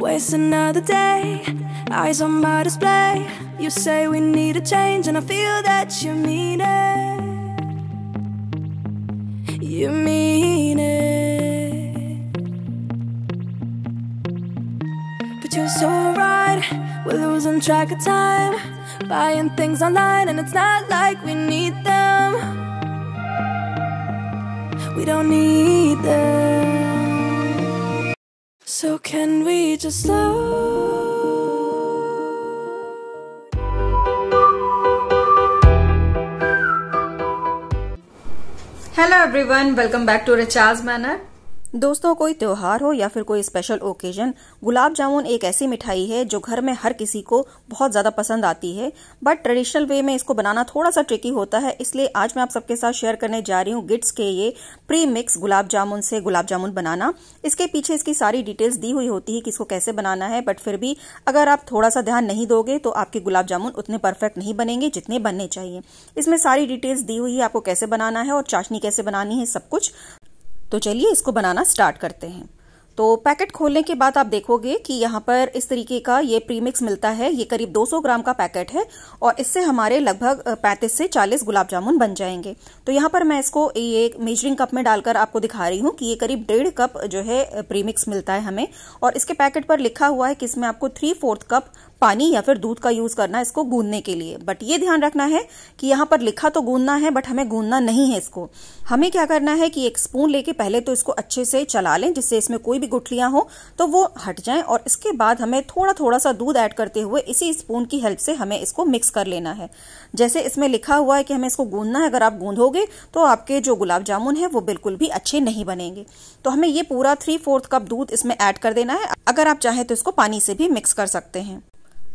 Waste another day, eyes on my display. You say we need a change, and I feel that you mean it. You mean it. But you're so right, we're losing track of time. Buying things online, and it's not like we need them. We don't need them. So can we just love? Hello everyone, welcome back to Richard's Manor. दोस्तों कोई त्योहार हो या फिर कोई special occasion गुलाब जामुन एक ऐसी मिठाई है जो घर में हर किसी को बहुत ज़्यादा पसंद आती है बट ट्रेडिशनल वे में इसको बनाना थोड़ा सा ट्रिकी होता है इसलिए आज मैं आप सबके साथ शेयर करने जा रही हूँ गिट्स के ये प्री मिक्स गुलाब जामुन से गुलाब जामुन बनाना इसके पीछे इसकी सारी डिटेल्स दी हुई होती है कि इसको कैसे बनाना है बट फिर भी अगर आप थोड़ा सा ध्यान नहीं दोगे तो आपके गुलाब जामुन उतने परफेक्ट नहीं बनेंगे जितने बनने चाहिए इसमें सारी डिटेल्स दी हुई है आपको कैसे बनाना है और चाशनी कैसे बनानी है सब कुछ तो चलिए इसको बनाना स्टार्ट करते हैं तो पैकेट खोलने के बाद आप देखोगे कि यहाँ पर इस तरीके का ये प्रीमिक्स मिलता है ये करीब 200 ग्राम का पैकेट है और इससे हमारे लगभग 35 से 40 गुलाब जामुन बन जाएंगे तो यहाँ पर मैं इसको ये मेजरिंग कप में डालकर आपको दिखा रही हूँ कि ये करीब डेढ़ कप जो है प्रीमिक्स मिलता है हमें और इसके पैकेट पर लिखा हुआ है कि इसमें आपको थ्री फोर्थ कप पानी या फिर दूध का यूज करना इसको गूंदने के लिए बट ये ध्यान रखना है कि यहाँ पर लिखा तो गूंदना है बट हमें गूंदना नहीं है इसको हमें क्या करना है कि एक स्पून लेके पहले तो इसको अच्छे से चला लें जिससे इसमें कोई भी गुठलियां हो तो वो हट जाए और इसके बाद हमें थोड़ा थोड़ा सा दूध ऐड करते हुए इसी स्पून की हेल्प से हमें इसको मिक्स कर लेना है जैसे इसमें लिखा हुआ है कि हमें इसको गूंदना है अगर आप गूंदोगे तो आपके जो गुलाब जामुन है वो बिल्कुल भी अच्छे नहीं बनेंगे तो हमें ये पूरा थ्री फोर्थ कप दूध इसमें ऐड कर देना है अगर आप चाहें तो इसको पानी से भी मिक्स कर सकते हैं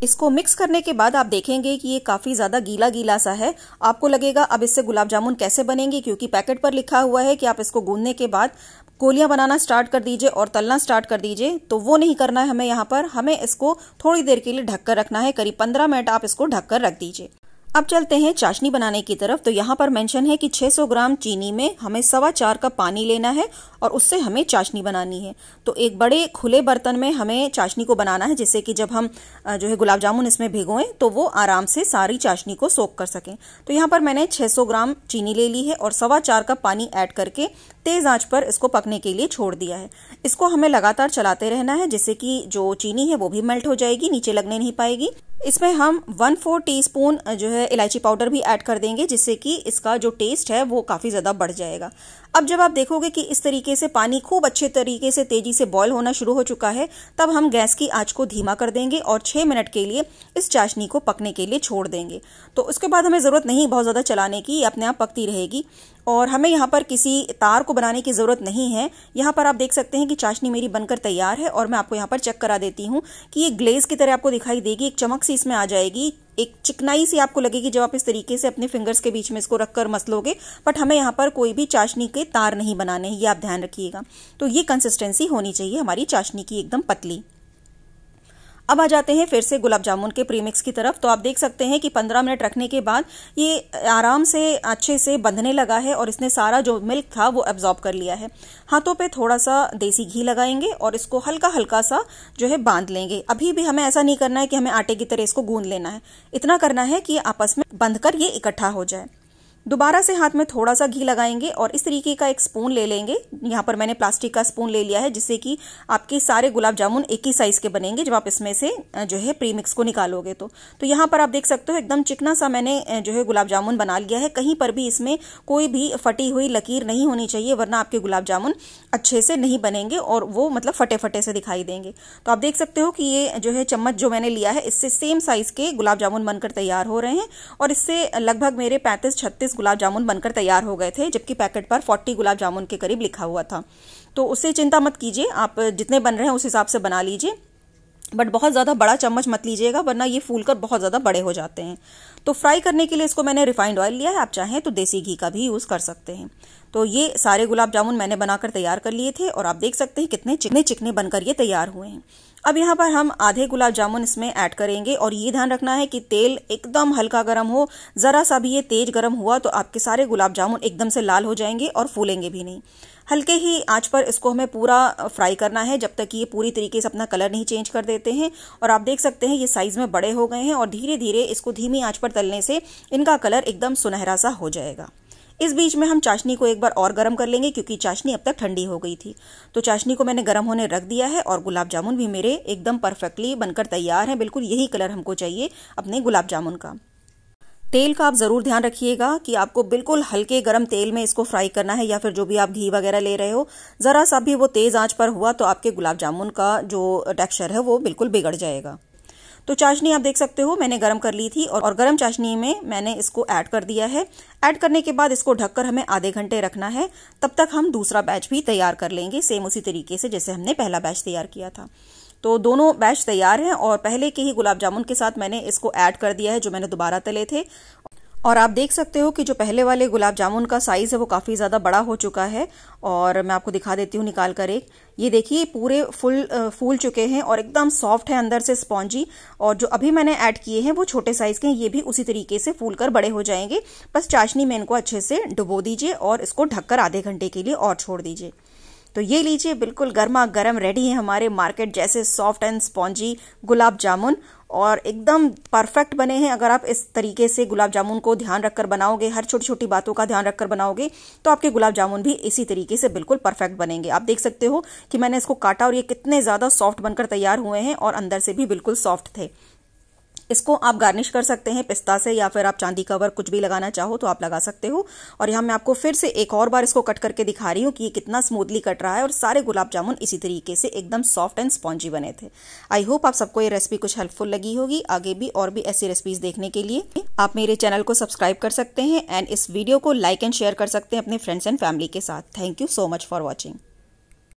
इसको मिक्स करने के बाद आप देखेंगे कि ये काफ़ी ज़्यादा गीला गीला सा है आपको लगेगा अब इससे गुलाब जामुन कैसे बनेंगे क्योंकि पैकेट पर लिखा हुआ है कि आप इसको गूंदने के बाद गोलियां बनाना स्टार्ट कर दीजिए और तलना स्टार्ट कर दीजिए तो वो नहीं करना है हमें यहाँ पर हमें इसको थोड़ी देर के लिए ढककर रखना है करीब पंद्रह मिनट आप इसको ढककर रख दीजिए अब चलते हैं चाशनी बनाने की तरफ तो यहाँ पर मेंशन है कि 600 ग्राम चीनी में हमें सवा चार कप पानी लेना है और उससे हमें चाशनी बनानी है तो एक बड़े खुले बर्तन में हमें चाशनी को बनाना है जिससे कि जब हम जो है गुलाब जामुन इसमें भिगोएं तो वो आराम से सारी चाशनी को सोख कर सकें तो यहाँ पर मैंने छः ग्राम चीनी ले ली है और सवा चार कप पानी ऐड करके तेज़ आँच पर इसको पकने के लिए छोड़ दिया है इसको हमें लगातार चलाते रहना है जिससे कि जो चीनी है वो भी मेल्ट हो जाएगी नीचे लगने नहीं पाएगी इसमें हम वन फोर टी स्पून जो है इलायची पाउडर भी ऐड कर देंगे जिससे कि इसका जो टेस्ट है वो काफ़ी ज़्यादा बढ़ जाएगा अब जब आप देखोगे कि इस तरीके से पानी खूब अच्छे तरीके से तेज़ी से बॉयल होना शुरू हो चुका है तब हम गैस की आंच को धीमा कर देंगे और छः मिनट के लिए इस चाशनी को पकने के लिए छोड़ देंगे तो उसके बाद हमें ज़रूरत नहीं बहुत ज़्यादा चलाने की अपने आप पकती रहेगी और हमें यहाँ पर किसी तार को बनाने की ज़रूरत नहीं है यहाँ पर आप देख सकते हैं कि चाशनी मेरी बनकर तैयार है और मैं आपको यहाँ पर चेक करा देती हूँ कि ये ग्लेज की तरह आपको दिखाई देगी एक चमक सी इसमें आ जाएगी एक चिकनाई सी आपको लगेगी जब आप इस तरीके से अपने फिंगर्स के बीच में इसको रखकर मसलोगे बट हमें यहाँ पर कोई भी चाशनी के तार नहीं बनाने हैं ये आप ध्यान रखिएगा तो ये कंसिस्टेंसी होनी चाहिए हमारी चाशनी की एकदम पतली अब आ जाते हैं फिर से गुलाब जामुन के प्रीमिक्स की तरफ तो आप देख सकते हैं कि 15 मिनट रखने के बाद ये आराम से अच्छे से बंधने लगा है और इसने सारा जो मिल्क था वो एब्जॉर्ब कर लिया है हाथों पे थोड़ा सा देसी घी लगाएंगे और इसको हल्का हल्का सा जो है बांध लेंगे अभी भी हमें ऐसा नहीं करना है कि हमें आटे की तरह इसको गूंद लेना है इतना करना है कि आपस में बंध ये इकट्ठा हो जाए दोबारा से हाथ में थोड़ा सा घी लगाएंगे और इस तरीके का एक स्पून ले लेंगे यहाँ पर मैंने प्लास्टिक का स्पून ले लिया है जिससे कि आपके सारे गुलाब जामुन एक ही साइज़ के बनेंगे जब आप इसमें से जो है प्रीमिक्स को निकालोगे तो तो यहाँ पर आप देख सकते हो एकदम चिकना सा मैंने जो है गुलाब जामुन बना लिया है कहीं पर भी इसमें कोई भी फटी हुई लकीर नहीं होनी चाहिए वरना आपके गुलाब जामुन अच्छे से नहीं बनेंगे और वो मतलब फटे फटे से दिखाई देंगे तो आप देख सकते हो कि ये जो है चम्मच जो मैंने लिया है इससे सेम साइज़ के गुलाब जामुन बनकर तैयार हो रहे हैं और इससे लगभग मेरे पैंतीस छत्तीस गुलाब जामुन बनकर तैयार हो गए थे जबकि पैकेट पर 40 गुलाब जामुन के करीब लिखा हुआ था तो उससे चिंता मत कीजिए आप जितने बन रहे हैं उस हिसाब से बना लीजिए बट बहुत ज़्यादा बड़ा चम्मच मत लीजिएगा वरना ये फूल कर बहुत ज़्यादा बड़े हो जाते हैं तो फ्राई करने के लिए इसको मैंने रिफाइंड ऑयल लिया है आप चाहें तो देसी घी का भी यूज़ कर सकते हैं तो ये सारे गुलाब जामुन मैंने बनाकर तैयार कर लिए थे और आप देख सकते हैं कितने चिकने चिकने बनकर ये तैयार हुए हैं अब यहाँ पर हम आधे गुलाब जामुन इसमें ऐड करेंगे और ये ध्यान रखना है कि तेल एकदम हल्का गर्म हो ज़रा सा भी ये तेज गर्म हुआ तो आपके सारे गुलाब जामुन एकदम से लाल हो जाएंगे और फूलेंगे भी नहीं हल्के ही आंच पर इसको हमें पूरा फ्राई करना है जब तक कि ये पूरी तरीके से अपना कलर नहीं चेंज कर देते हैं और आप देख सकते हैं ये साइज़ में बड़े हो गए हैं और धीरे धीरे इसको धीमी आंच पर तलने से इनका कलर एकदम सुनहरा सा हो जाएगा इस बीच में हम चाशनी को एक बार और गर्म कर लेंगे क्योंकि चाशनी अब तक ठंडी हो गई थी तो चाशनी को मैंने गर्म होने रख दिया है और गुलाब जामुन भी मेरे एकदम परफेक्टली बनकर तैयार हैं बिल्कुल यही कलर हमको चाहिए अपने गुलाब जामुन का तेल का आप ज़रूर ध्यान रखिएगा कि आपको बिल्कुल हल्के गर्म तेल में इसको फ्राई करना है या फिर जो भी आप घी वगैरह ले रहे हो ज़रा सा भी वो तेज़ आंच पर हुआ तो आपके गुलाब जामुन का जो टेक्सचर है वो बिल्कुल बिगड़ जाएगा तो चाशनी आप देख सकते हो मैंने गर्म कर ली थी और, और गर्म चाशनी में मैंने इसको ऐड कर दिया है ऐड करने के बाद इसको ढककर हमें आधे घंटे रखना है तब तक हम दूसरा बैच भी तैयार कर लेंगे सेम उसी तरीके से जैसे हमने पहला बैच तैयार किया था तो दोनों बैच तैयार हैं और पहले के ही गुलाब जामुन के साथ मैंने इसको ऐड कर दिया है जो मैंने दोबारा तले थे और आप देख सकते हो कि जो पहले वाले गुलाब जामुन का साइज़ है वो काफ़ी ज़्यादा बड़ा हो चुका है और मैं आपको दिखा देती हूँ निकाल कर एक ये देखिए पूरे फुल फूल चुके हैं और एकदम सॉफ्ट है अंदर से स्पॉन्जी और जो अभी मैंने ऐड किए हैं वो छोटे साइज़ के हैं ये भी उसी तरीके से फूल कर बड़े हो जाएंगे बस चाशनी में इनको अच्छे से डुबो दीजिए और इसको ढककर आधे घंटे के लिए और छोड़ दीजिए तो ये लीजिए बिल्कुल गर्मा गर्म रेडी है हमारे मार्केट जैसे soft and spongy gulab jamun और एकदम परफेक्ट बने हैं अगर आप इस तरीके से गुलाब जामुन को ध्यान रखकर बनाओगे हर छोटी छोटी बातों का ध्यान रखकर बनाओगे तो आपके गुलाब जामुन भी इसी तरीके से बिल्कुल परफेक्ट बनेंगे आप देख सकते हो कि मैंने इसको काटा और ये कितने ज़्यादा सॉफ्ट बनकर तैयार हुए हैं और अंदर से भी बिल्कुल सॉफ्ट थे इसको आप गार्निश कर सकते हैं पिस्ता से या फिर आप चांदी कवर कुछ भी लगाना चाहो तो आप लगा सकते हो और यहाँ मैं आपको फिर से एक और बार इसको कट करके दिखा रही हूँ कि ये कितना स्मूथली कट रहा है और सारे गुलाब जामुन इसी तरीके से एकदम सॉफ्ट एंड स्पॉन्जी बने थे आई होप आप सबको ये रेसिपी कुछ हेल्पफुल लगी होगी आगे भी और भी ऐसी रेसिपीज देखने के लिए आप मेरे चैनल को सब्सक्राइब कर सकते हैं एंड इस वीडियो को लाइक एंड शेयर कर सकते हैं अपने फ्रेंड्स एंड फैमिली के साथ thank you so much for watching